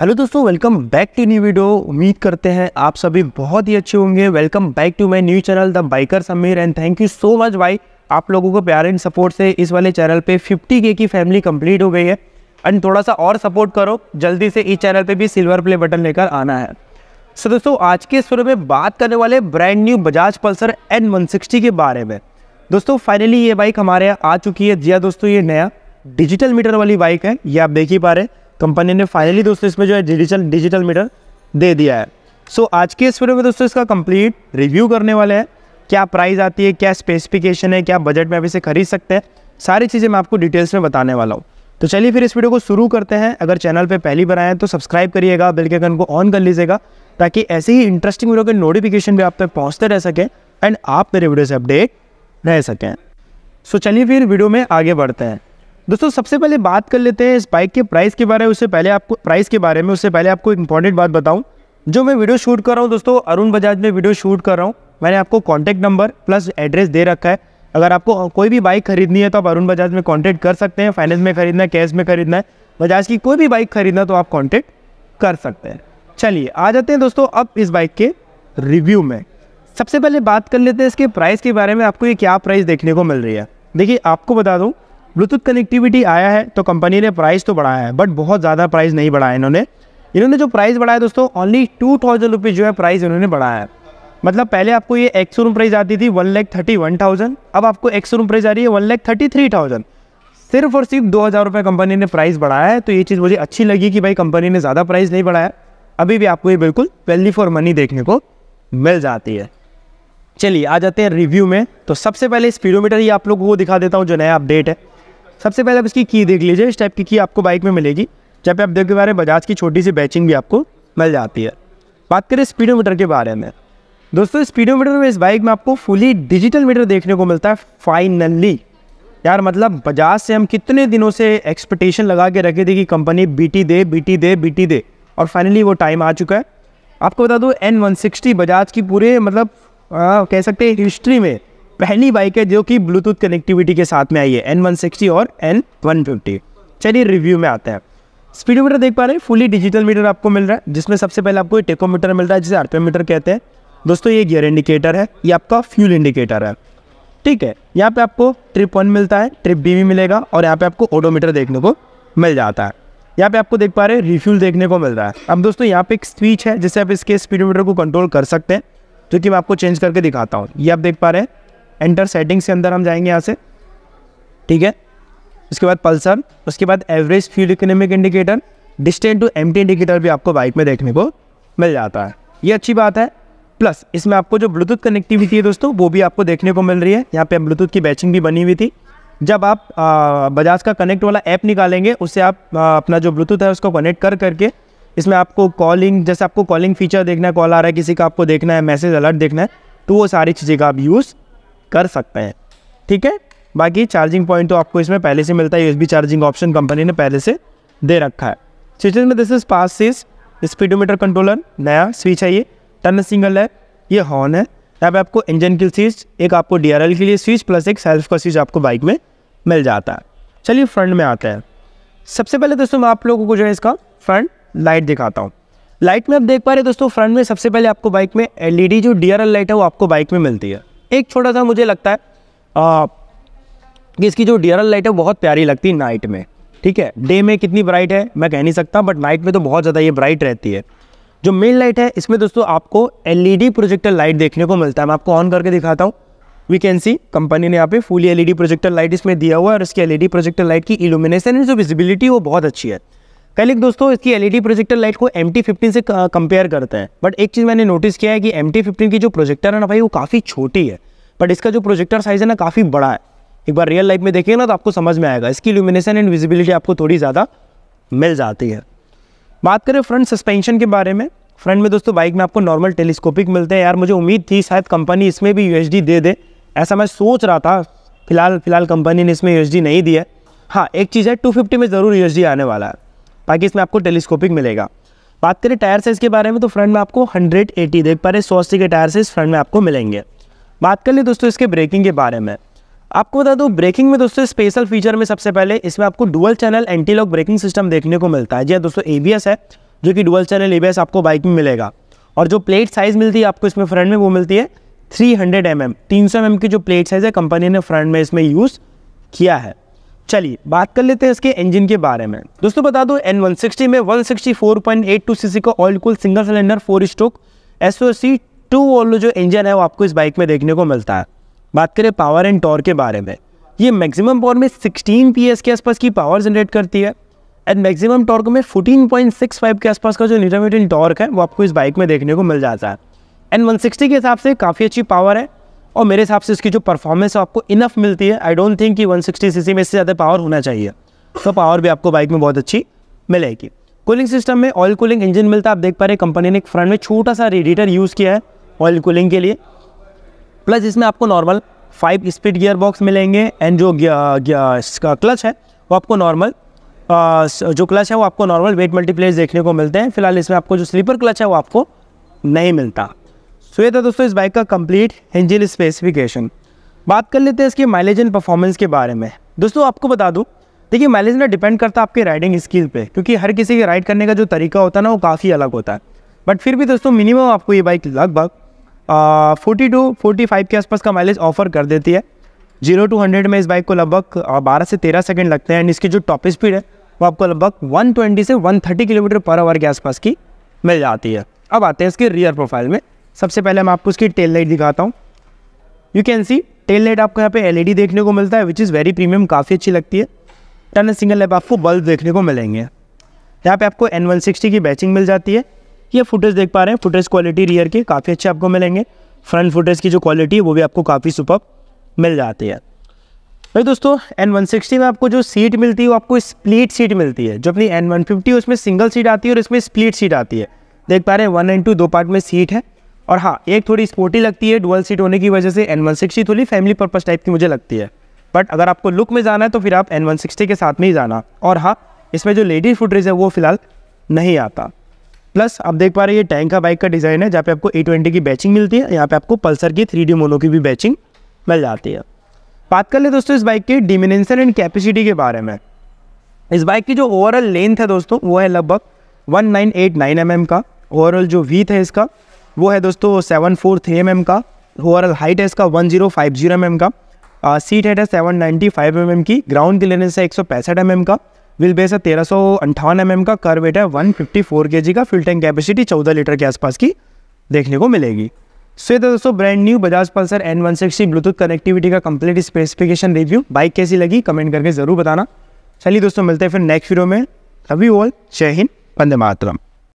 hello दोस्तों welcome back to new video उम्मीद करते हैं आप सभी बहुत ही अच्छे होंगे welcome back to my new channel the biker Sameer and thank you so much भाई आप लोगों को प्यार एंड सपोर्ट से इस वाले चैनल पे 50 के की फैमिली कंप्लीट हो गई है एंड थोड़ा सा और सपोर्ट करो जल्दी से इस चैनल पर भी सिल्वर प्ले बटन लेकर आना है सो दोस्तों आज के इस में बात करने वाले brand new Bajaj Pulsar N के बारे में दोस्तों फाइनली ये बाइक हमारे यहाँ आ चुकी है जिया हाँ दोस्तों ये नया डिजिटल मीटर वाली बाइक है ये आप देख ही पा रहे हैं कंपनी ने फाइनली दोस्तों इसमें जो है डिजिटल डिजिटल मीटर दे दिया है सो so, आज के इस वीडियो में दोस्तों इसका कंप्लीट रिव्यू करने वाले हैं क्या प्राइस आती है क्या स्पेसिफिकेशन है क्या बजट में आप इसे खरीद सकते हैं सारी चीज़ें मैं आपको डिटेल्स में बताने वाला हूँ तो चलिए फिर इस वीडियो को शुरू करते हैं अगर चैनल पर पहली बार आएँ तो सब्सक्राइब करिएगा बिल के आइकन को ऑन कर लीजिएगा ताकि ऐसे ही इंटरेस्टिंग वीडियो के नोटिफिकेशन भी आप तक पहुँचते रह सकें एंड आप मेरे वीडियो से अपडेट रह सकें सो so, चलिए फिर वीडियो में आगे बढ़ते हैं दोस्तों सबसे पहले बात कर लेते हैं इस बाइक के प्राइस के बारे में उससे पहले आपको प्राइस के बारे में उससे पहले आपको इंपॉर्टेंट बात बताऊं जो मैं वीडियो शूट कर रहा हूं दोस्तों अरुण बजाज में वीडियो शूट कर रहा हूं मैंने आपको कॉन्टैक्ट नंबर प्लस एड्रेस दे रखा है अगर आपको कोई भी बाइक खरीदनी है तो आप अरुण बजाज में कॉन्टैक्ट कर सकते हैं फाइनेंस में खरीदना है कैश में खरीदना है बजाज की कोई भी बाइक खरीदना तो आप कॉन्टैक्ट कर सकते हैं चलिए आ जाते हैं दोस्तों अब इस बाइक के रिव्यू में सबसे पहले बात कर लेते हैं इसके प्राइस के बारे में आपको ये क्या प्राइस देखने को मिल रही है देखिए आपको बता दूँ ब्लूटूथ कनेक्टिविटी आया है तो कंपनी ने प्राइस तो बढ़ाया है बट बहुत ज़्यादा प्राइस नहीं बढ़ाया इन्होंने इन्होंने जो प्राइस बढ़ाया दोस्तों ओनली टू थाउजेंड रुपीज़ जो है प्राइस इन्होंने बढ़ाया है मतलब पहले आपको ये एक रूम प्राइस आती थी one lakh thirty one thousand अब आपको एक रूम प्राइस आ रही है one lakh thirty three thousand सिर्फ और सिर्फ दो हज़ार रुपये कंपनी ने प्राइस बढ़ाया है तो ये चीज़ मुझे अच्छी लगी कि भाई कंपनी ने ज़्यादा प्राइस नहीं बढ़ाया अभी भी आपको ये बिल्कुल वैल्यू फॉर मनी देखने को मिल जाती है चलिए आ जाते हैं रिव्यू में तो सबसे पहले स्पीडोमीटर ही आप लोगों को दिखा देता हूँ जो नया अपडेट है सबसे पहले आप इसकी की देख लीजिए इस टाइप की की आपको बाइक में मिलेगी जब आप देख पा रहे बजाज की छोटी सी बैचिंग भी आपको मिल जाती है बात करें स्पीडोमीटर के बारे में दोस्तों स्पीडोमीटर में इस बाइक में आपको फुली डिजिटल मीटर देखने को मिलता है फाइनली यार मतलब बजाज से हम कितने दिनों से एक्सपेक्टेशन लगा के रखे थे कि कंपनी बीटी दे बीटी दे बीटी दे और फाइनली वो टाइम आ चुका है आपको बता दूँ एन वन सिक्सटी बजाज की पूरे मतलब आ, कह सकते हैं हिस्ट्री में पहली बाइक है जो कि ब्लूटूथ कनेक्टिविटी के साथ में आई है एन वन सिक्सटी और एन वन फिफ्टी चलिए रिव्यू में आता है स्पीडोमीटर देख पा रहे हैं फुली डिजिटल मीटर आपको मिल रहा है जिसमें सबसे पहले आपको टेकोमीटर मिल रहा है जिसे मीटर कहते हैं दोस्तों ये गियर इंडिकेटर है ये आपका फ्यूल इंडिकेटर है ठीक है यहाँ पे आपको ट्रिप वन मिलता है ट्रिप बी भी मिलेगा और यहाँ पे आपको ओडोमीटर देखने को मिल जाता है यहाँ पे आपको देख पा रहे हैं रिफ्यूल देखने को मिल रहा है अब दोस्तों यहाँ पे एक स्विच है जिससे आप इसके स्पीडोमीटर को कंट्रोल कर सकते हैं जो कि मैं आपको चेंज करके दिखाता हूँ ये आप देख पा रहे हैं एंटर सेटिंग्स के अंदर हम जाएंगे यहाँ से ठीक है उसके बाद पल्सर उसके बाद average fuel economic indicator distant to M indicator भी आपको बाइक में देखने को मिल जाता है ये अच्छी बात है प्लस इसमें आपको जो ब्लूटूथ कनेक्टिविटी है दोस्तों वो भी आपको देखने को मिल रही है यहाँ पे ब्लूटूथ की बैचिंग भी बनी हुई थी जब आप बजाज का कनेक्ट वाला ऐप निकालेंगे उससे आप आ, अपना जो ब्लूटूथ है उसको कनेक्ट कर करके इसमें आपको कॉलिंग जैसे आपको कॉलिंग फीचर देखना है कॉल आ रहा है किसी का आपको देखना है मैसेज अलर्ट देखना है तो वो सारी चीज़ें का आप यूज़ कर सकते हैं ठीक है बाकी चार्जिंग पॉइंट तो आपको इसमें पहले से मिलता है यूएसबी चार्जिंग ऑप्शन कंपनी ने पहले से दे रखा है स्विचेज में दिस इज पास सीज स्पीडोमीटर कंट्रोलर नया स्विच है ये टर्न सिंगल है ये हॉर्न है यहाँ पे आपको इंजन की स्विच एक आपको डी के लिए स्विच प्लस एक सेल्फ का स्विच आपको बाइक में मिल जाता है चलिए फ्रंट में आते हैं सबसे पहले दोस्तों मैं आप लोगों को जो है इसका फ्रंट लाइट दिखाता हूँ लाइट में आप देख पा रहे दोस्तों फ्रंट में सबसे पहले आपको बाइक में एलईडी e जो डीआरएल लाइट है वो आपको बाइक में मिलती है एक छोटा सा मुझे लगता है आ, कि इसकी जो डियरल लाइट है बहुत प्यारी लगती है नाइट में ठीक है डे में कितनी ब्राइट है मैं कह नहीं सकता बट नाइट में तो बहुत ज़्यादा ये ब्राइट रहती है जो मेन लाइट है इसमें दोस्तों आपको एलईडी प्रोजेक्टर लाइट देखने को मिलता है मैं आपको ऑन करके दिखाता हूँ वी कैन सी कंपनी ने यहाँ पे फुली एलईडी प्रोजेक्टर लाइट इसमें दिया हुआ है और इसकी एलईडी प्रोजेक्टर लाइट की इल्यूमिनेशन जो विजिबिलिटी वो बहुत अच्छी है कई लोग दोस्तों इसकी एलईडी प्रोजेक्टर लाइट को एम टी से कंपेयर करते हैं बट एक चीज़ मैंने नोटिस किया है कि एम टी की जो प्रोजेक्टर है ना भाई वो काफ़ी छोटी है बट इसका जो प्रोजेक्टर साइज़ है ना काफ़ी बड़ा है एक बार रियल लाइफ में देखिए ना तो आपको समझ में आएगा इसकी ल्यूमिनेशन एंड विजिबिलिटी आपको थोड़ी ज़्यादा मिल जाती है बात करें फ्रंट सस्पेंशन के बारे में फ्रंट में दोस्तों बाइक में आपको नॉर्मल टेलीस्कोपिक मिलते हैं यार मुझे उम्मीद थी शायद कंपनी इसमें भी यू दे दे ऐसा मैं सोच रहा था फिलहाल फिलहाल कंपनी ने इसमें यू नहीं दिया हाँ एक चीज़ है 250 में ज़रूर यू आने वाला है बाकी इसमें आपको टेलीस्कोपिक मिलेगा बात करें टायर साइज़ के बारे में तो फ्रंट में आपको 180 देख पा रहे सौ अस्सी के टायर साइज़ फ्रंट में आपको मिलेंगे बात कर लें दोस्तों इसके ब्रेकिंग के बारे में आपको बता दूँ ब्रेकिंग में दोस्तों स्पेशल फीचर में सबसे पहले इसमें आपको dual channel anti lock braking system देखने को मिलता है जी हाँ दोस्तों ए है जो कि डुअल चैनल ए आपको बाइक में मिलेगा और जो प्लेट साइज़ मिलती है आपको इसमें फ्रंट में वो मिलती है 300 हंड्रेड एम एम की जो प्लेट साइज़ है कंपनी ने फ्रंट में इसमें यूज़ किया है चलिए बात कर लेते हैं इसके इंजन के बारे में दोस्तों बता दो एन वन सिक्सटी में one sixty four point eight two C C का oil cool single cylinder four stroke S O C two वाला जो इंजन है वो आपको इस बाइक में देखने को मिलता है बात करें पावर एंड टॉर के बारे में ये मैक्सिमम पावर में 16 एस के आसपास की पावर जनरेट करती है एंड मैक्सिमम टॉर्क में 14.65 के आसपास का जो इंटरमीडियन टॉर्क है वो आपको इस बाइक में देखने को मिल जाता है एंड 160 के हिसाब से काफ़ी अच्छी पावर है और मेरे हिसाब से इसकी जो परफॉर्मेंस आपको इनफ मिलती है आई डोंट थिंक कि 160 सीसी में इससे ज़्यादा पावर होना चाहिए तो पावर भी आपको बाइक में बहुत अच्छी मिलेगी कूलिंग सिस्टम में ऑयल कूलिंग इंजन मिलता है आप देख पा रहे कंपनी ने एक फ्रंट में छोटा सा रेडिएटर यूज़ किया है ऑयल कूलिंग के लिए प्लस इसमें आपको normal five speed gear box मिलेंगे एंड जो इसका क्लच है वो आपको नॉर्मल जो क्लच है वो आपको नॉर्मल वेट मल्टीप्लेयर देखने को मिलते हैं फिलहाल इसमें आपको जो स्लीपर क्लच है वो आपको नहीं मिलता सो ये था दोस्तों इस बाइक का कंप्लीट इंजन स्पेसिफिकेशन बात कर लेते हैं इसके माइलेज एंड परफॉर्मेंस के बारे में दोस्तों आपको बता दूँ देखिए माइलेज ना डिपेंड करता है आपके राइडिंग स्किल पे क्योंकि हर किसी के राइड करने का जो तरीका होता है ना वो काफ़ी अलग होता है बट फिर भी दोस्तों मिनिमम आपको ये बाइक लगभग फोर्टी टू फोर्टी फाइव के आसपास का माइलेज ऑफर कर देती है जीरो टू हंड्रेड में इस बाइक को लगभग बारह से तेरह सेकेंड लगते हैं एंड इसकी जो टॉप स्पीड है वो आपको लगभग वन ट्वेंटी से one thirty kilometre per hour के आसपास की मिल जाती है अब आते हैं इसके रियर प्रोफाइल में सबसे पहले मैं आपको उसकी टेल लाइट दिखाता हूँ you can see tail light आपको यहाँ पे एलईडी e देखने को मिलता है विच इज़ वेरी प्रीमियम काफ़ी अच्छी लगती है टन सिंगल लैप आपको बल्ब देखने को मिलेंगे यहाँ पे आपको एन की बैचिंग मिल जाती है ये फुटेज देख पा रहे हैं फुटेज क्वालिटी रियर के काफ़ी अच्छे आपको मिलेंगे फ्रंट फुटेज की जो क्वालिटी है वो भी आपको काफ़ी सुपर मिल जाती है भाई दोस्तों एन वन सिक्सटी में आपको जो सीट मिलती है वो आपको स्प्लिट सीट मिलती है जो अपनी एन वन फिफ्टी उसमें सिंगल सीट आती है और इसमें स्प्लिट सीट आती है देख पा रहे हैं वन एंड टू दो पार्ट में सीट है और हाँ एक थोड़ी स्पोर्टी लगती है डुअल सीट होने की वजह से एन वन सिक्सटी थोड़ी फैमिली पर्पज़ टाइप की मुझे लगती है बट अगर आपको लुक में जाना है तो फिर आप एन वन सिक्सटी के साथ में ही जाना और हाँ इसमें जो लेडीज फुटरेज है वो फिलहाल नहीं आता प्लस आप देख पा रहे हैं ये टैंक का बाइक का डिज़ाइन है जहाँ पे आपको ए ट्वेंटी की बैचिंग मिलती है यहाँ पे आपको पल्सर की थ्री डी मोनो की भी बैचिंग मिल जाती है बात कर ले दोस्तों इस बाइक के डिमिनेंसर एंड कैपेसिटी के बारे में इस बाइक की जो ओवरऑल लेंथ है दोस्तों वो है लगभग one nine eight nine M M का ओवरऑल जो वीथ है इसका वो है दोस्तों seven four three M M का ओवरऑल हाइट है इसका one zero five zero M M का सीट हेड है seven ninety five M M की ग्राउंड क्लियरेंस है एक सौ पैंसठ एम एम का विल बेस है तेरह सौ अंठावन एम एम का कर वेट है one fifty four K G का फिल टैंक कैपेसिटी चौदह लीटर के आसपास की देखने को मिलेगी सो ये तो दोस्तों brand new Bajaj Pulsar N one sixty Bluetooth connectivity का कंप्लीट स्पेसिफिकेशन रिव्यू बाइक कैसी लगी कमेंट करके ज़रूर बताना चलिए दोस्तों मिलते हैं फिर नेक्स्ट वीडियो में रवि ऑल जय हिंद वंदे मातरम